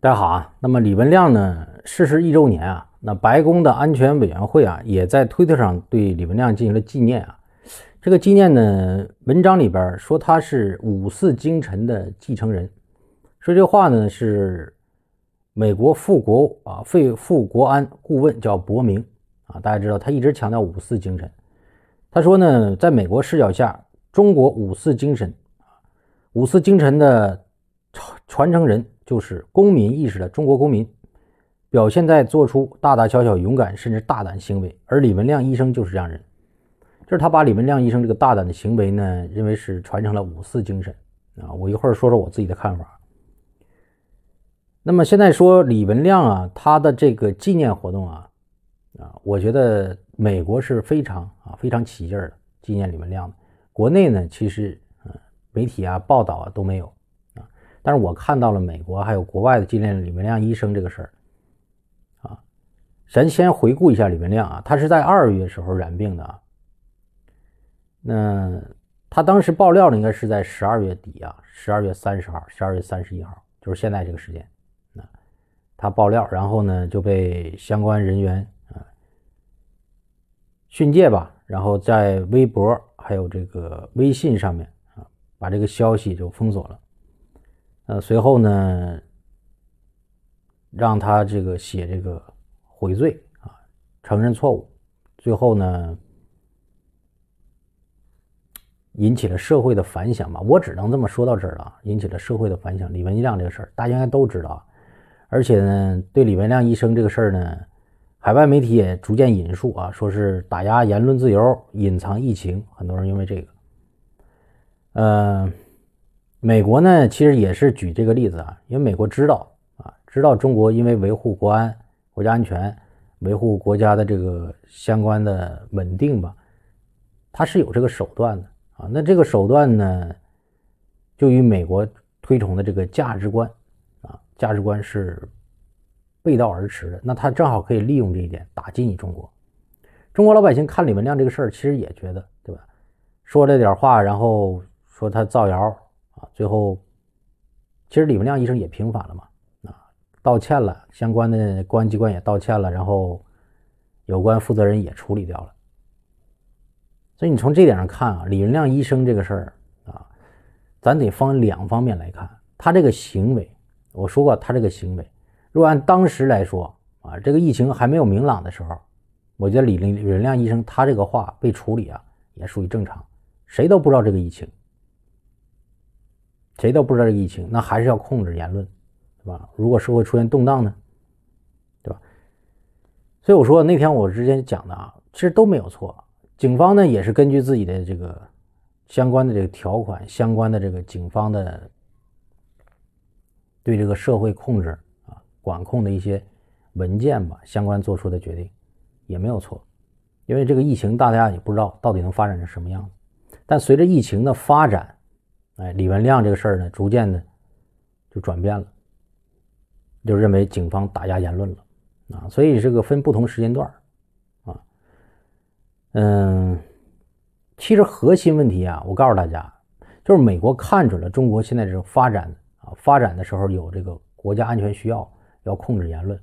大家好啊，那么李文亮呢逝世一周年啊，那白宫的安全委员会啊也在推特上对李文亮进行了纪念啊。这个纪念呢，文章里边说他是五四精神的继承人，说这话呢是美国副国啊费副国安顾问叫伯明啊，大家知道他一直强调五四精神。他说呢，在美国视角下，中国五四精神啊，五四精神的传承人。就是公民意识的中国公民，表现在做出大大小小、勇敢甚至大胆行为，而李文亮医生就是这样人。就是他把李文亮医生这个大胆的行为呢，认为是传承了五四精神啊。我一会儿说说我自己的看法。那么现在说李文亮啊，他的这个纪念活动啊，啊，我觉得美国是非常啊非常起劲儿的纪念李文亮的，国内呢其实嗯媒体啊报道啊都没有。但是我看到了美国还有国外的纪念李文亮医生这个事儿，啊，咱先回顾一下李文亮啊，他是在二月时候染病的，那他当时爆料的应该是在十二月底啊，十二月三十号、十二月三十一号，就是现在这个时间，啊，他爆料，然后呢就被相关人员啊训诫吧，然后在微博还有这个微信上面啊把这个消息就封锁了。呃，随后呢，让他这个写这个悔罪啊，承认错误，最后呢，引起了社会的反响吧。我只能这么说到这儿了，引起了社会的反响。李文亮这个事儿，大家应该都知道，而且呢，对李文亮医生这个事儿呢，海外媒体也逐渐引述啊，说是打压言论自由、隐藏疫情，很多人因为这个，嗯。美国呢，其实也是举这个例子啊，因为美国知道啊，知道中国因为维护国安、国家安全、维护国家的这个相关的稳定吧，它是有这个手段的啊。那这个手段呢，就与美国推崇的这个价值观啊，价值观是背道而驰的。那他正好可以利用这一点打击你中国。中国老百姓看李文亮这个事儿，其实也觉得对吧？说了点话，然后说他造谣。啊，最后，其实李文亮医生也平反了嘛，啊，道歉了，相关的公安机关也道歉了，然后有关负责人也处理掉了。所以你从这点上看啊，李文亮医生这个事儿啊，咱得分两方面来看。他这个行为，我说过，他这个行为，若按当时来说啊，这个疫情还没有明朗的时候，我觉得李文李文亮医生他这个话被处理啊，也属于正常。谁都不知道这个疫情。谁都不知道这疫情，那还是要控制言论，对吧？如果社会出现动荡呢，对吧？所以我说那天我之前讲的啊，其实都没有错。警方呢也是根据自己的这个相关的这个条款、相关的这个警方的对这个社会控制啊管控的一些文件吧，相关做出的决定也没有错。因为这个疫情大家也不知道到底能发展成什么样，子。但随着疫情的发展。哎，李文亮这个事儿呢，逐渐的就转变了，就认为警方打压言论了啊，所以这个分不同时间段啊，嗯，其实核心问题啊，我告诉大家，就是美国看准了中国现在这种发展啊，发展的时候有这个国家安全需要要控制言论，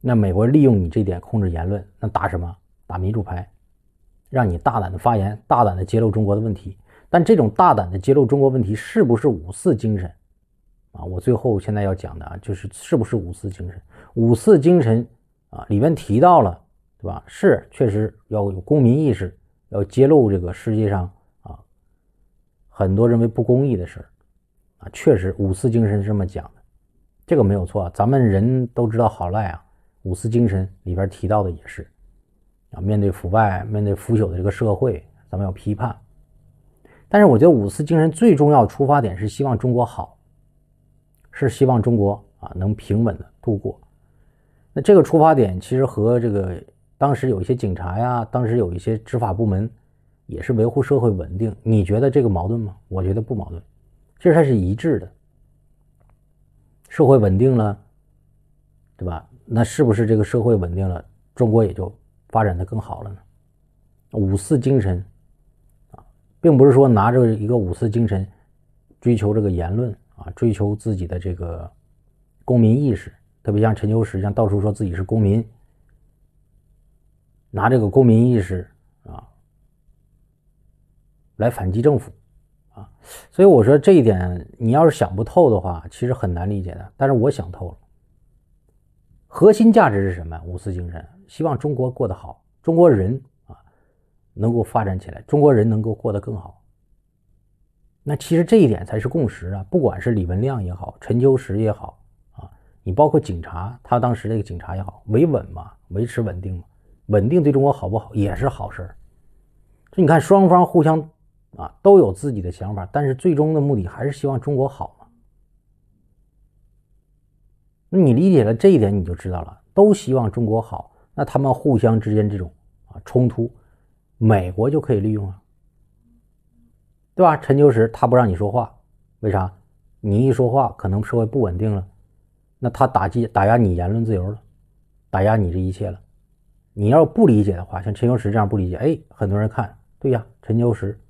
那美国利用你这点控制言论，那打什么？打民主牌，让你大胆的发言，大胆的揭露中国的问题。但这种大胆的揭露中国问题，是不是五四精神？啊，我最后现在要讲的啊，就是是不是五四精神？五四精神啊，里面提到了，对吧？是，确实要有公民意识，要揭露这个世界上啊很多认为不公义的事啊，确实五四精神是这么讲的，这个没有错。咱们人都知道好赖啊，五四精神里边提到的也是啊，面对腐败、面对腐朽的这个社会，咱们要批判。但是我觉得五四精神最重要的出发点是希望中国好，是希望中国啊能平稳的度过。那这个出发点其实和这个当时有一些警察呀，当时有一些执法部门也是维护社会稳定。你觉得这个矛盾吗？我觉得不矛盾，其实它是一致的。社会稳定了，对吧？那是不是这个社会稳定了，中国也就发展的更好了呢？五四精神。并不是说拿着一个五四精神追求这个言论啊，追求自己的这个公民意识，特别像陈秋实，像到处说自己是公民，拿这个公民意识啊来反击政府啊，所以我说这一点你要是想不透的话，其实很难理解的。但是我想透了，核心价值是什么五四精神，希望中国过得好，中国人。能够发展起来，中国人能够过得更好。那其实这一点才是共识啊！不管是李文亮也好，陈秋实也好啊，你包括警察，他当时这个警察也好，维稳嘛，维持稳定嘛，稳定对中国好不好也是好事儿。就你看，双方互相啊都有自己的想法，但是最终的目的还是希望中国好嘛。那你理解了这一点，你就知道了，都希望中国好，那他们互相之间这种啊冲突。美国就可以利用啊，对吧？陈旧时他不让你说话，为啥？你一说话可能社会不稳定了，那他打击打压你言论自由了，打压你这一切了。你要不理解的话，像陈旧时这样不理解，哎，很多人看，对呀，陈旧时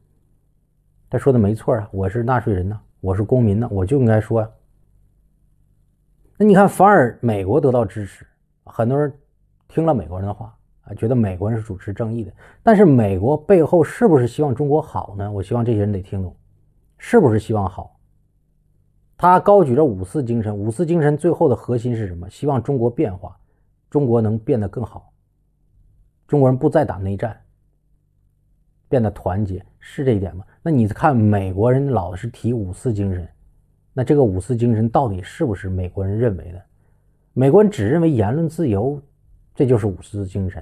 他说的没错啊，我是纳税人呢，我是公民呢，我就应该说呀。那你看，反而美国得到支持，很多人听了美国人的话。觉得美国人是主持正义的，但是美国背后是不是希望中国好呢？我希望这些人得听懂，是不是希望好？他高举着五四精神，五四精神最后的核心是什么？希望中国变化，中国能变得更好，中国人不再打内战，变得团结，是这一点吗？那你看美国人老是提五四精神，那这个五四精神到底是不是美国人认为的？美国人只认为言论自由，这就是五四精神。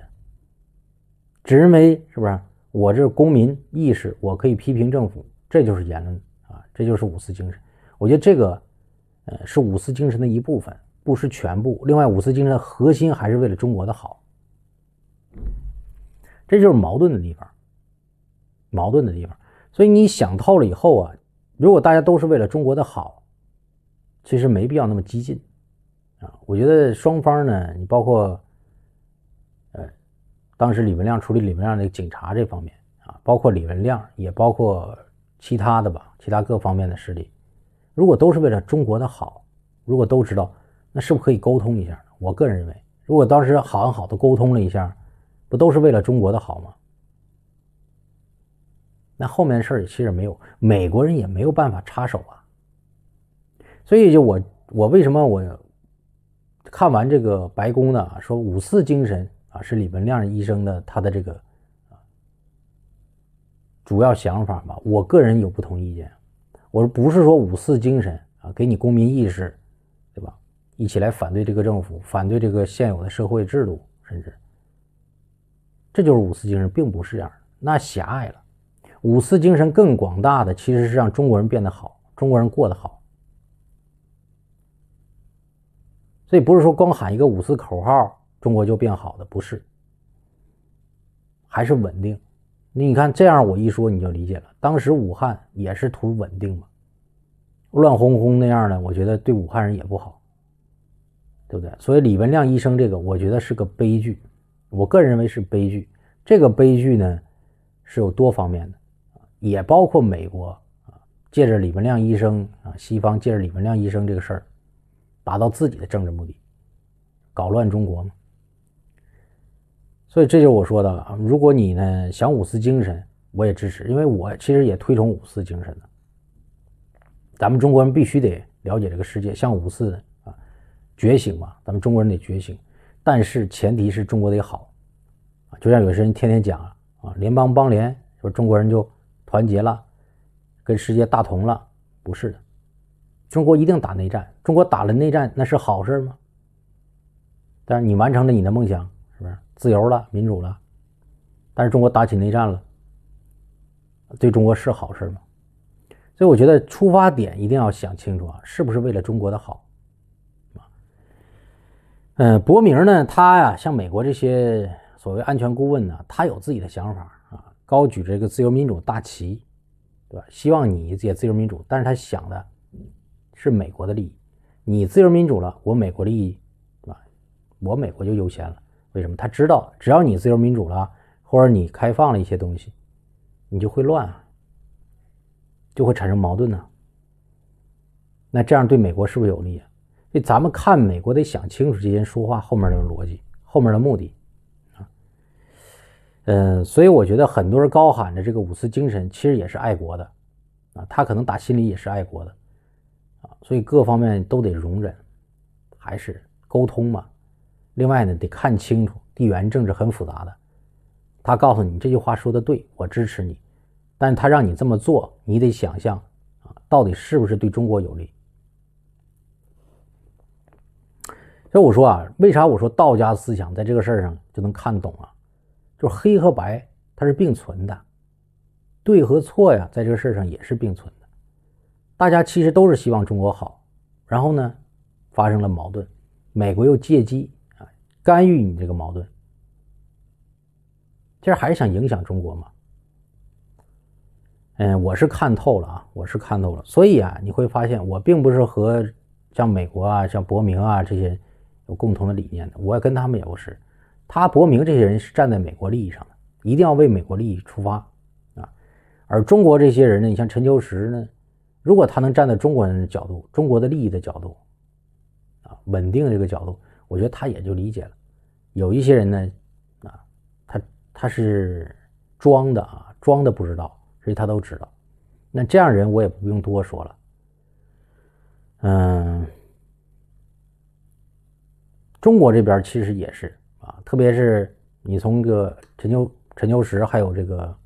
认为是不是我这公民意识，我可以批评政府，这就是言论啊，这就是五四精神。我觉得这个，呃，是五四精神的一部分，不是全部。另外，五四精神的核心还是为了中国的好，这就是矛盾的地方。矛盾的地方，所以你想透了以后啊，如果大家都是为了中国的好，其实没必要那么激进啊。我觉得双方呢，你包括。当时李文亮处理李文亮的个警察这方面啊，包括李文亮，也包括其他的吧，其他各方面的势力，如果都是为了中国的好，如果都知道，那是不是可以沟通一下我个人认为，如果当时好很好的沟通了一下，不都是为了中国的好吗？那后面的事儿其实没有，美国人也没有办法插手啊。所以就我我为什么我看完这个白宫呢？说五四精神。啊，是李文亮医生的他的这个，啊，主要想法吧？我个人有不同意见。我说不是说五四精神啊，给你公民意识，对吧？一起来反对这个政府，反对这个现有的社会制度，甚至，这就是五四精神，并不是这样的，那狭隘了。五四精神更广大的其实是让中国人变得好，中国人过得好。所以不是说光喊一个五四口号。中国就变好的不是，还是稳定。那你看这样，我一说你就理解了。当时武汉也是图稳定嘛，乱哄哄那样的，我觉得对武汉人也不好，对不对？所以李文亮医生这个，我觉得是个悲剧。我个人认为是悲剧。这个悲剧呢，是有多方面的，也包括美国啊，借着李文亮医生啊，西方借着李文亮医生这个事儿，达到自己的政治目的，搞乱中国嘛。所以这就是我说的了。如果你呢想五四精神，我也支持，因为我其实也推崇五四精神的。咱们中国人必须得了解这个世界，像五四啊，觉醒嘛，咱们中国人得觉醒。但是前提是中国得好，啊，就像有些人天天讲啊，啊，联邦邦联，说中国人就团结了，跟世界大同了，不是的。中国一定打内战，中国打了内战，那是好事吗？但是你完成了你的梦想。自由了，民主了，但是中国打起内战了，对中国是好事吗？所以我觉得出发点一定要想清楚啊，是不是为了中国的好？啊，嗯，伯明呢，他呀，像美国这些所谓安全顾问呢，他有自己的想法啊，高举这个自由民主大旗，对吧？希望你也自由民主，但是他想的是美国的利益，你自由民主了，我美国利益啊，我美国就优先了。为什么他知道？只要你自由民主了，或者你开放了一些东西，你就会乱啊，就会产生矛盾呢？那这样对美国是不是有利啊？所以咱们看美国得想清楚，这些人说话后面的逻辑、后面的目的啊。嗯，所以我觉得很多人高喊着这个五四精神，其实也是爱国的啊，他可能打心里也是爱国的啊，所以各方面都得容忍，还是沟通嘛。另外呢，得看清楚，地缘政治很复杂的。他告诉你这句话说的对，我支持你，但是他让你这么做，你得想象啊，到底是不是对中国有利？所以我说啊，为啥我说道家思想在这个事儿上就能看懂啊？就是黑和白它是并存的，对和错呀，在这个事儿上也是并存的。大家其实都是希望中国好，然后呢发生了矛盾，美国又借机。干预你这个矛盾，其实还是想影响中国嘛。嗯，我是看透了啊，我是看透了。所以啊，你会发现我并不是和像美国啊、像伯明啊这些有共同的理念的，我跟他们也不是。他伯明这些人是站在美国利益上的，一定要为美国利益出发啊。而中国这些人呢，你像陈秋实呢，如果他能站在中国人的角度、中国的利益的角度啊，稳定这个角度，我觉得他也就理解了。有一些人呢，啊，他他是装的啊，装的不知道，所以他都知道。那这样人我也不用多说了。嗯，中国这边其实也是啊，特别是你从这个陈旧陈旧石还有这个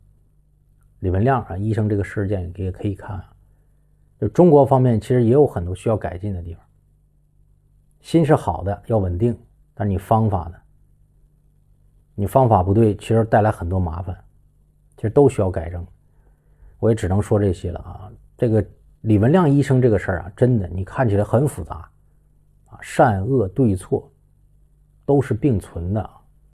李文亮啊医生这个事件也可以看，就中国方面其实也有很多需要改进的地方。心是好的，要稳定，但是你方法呢？你方法不对，其实带来很多麻烦，其实都需要改正。我也只能说这些了啊。这个李文亮医生这个事儿啊，真的，你看起来很复杂啊，善恶对错都是并存的。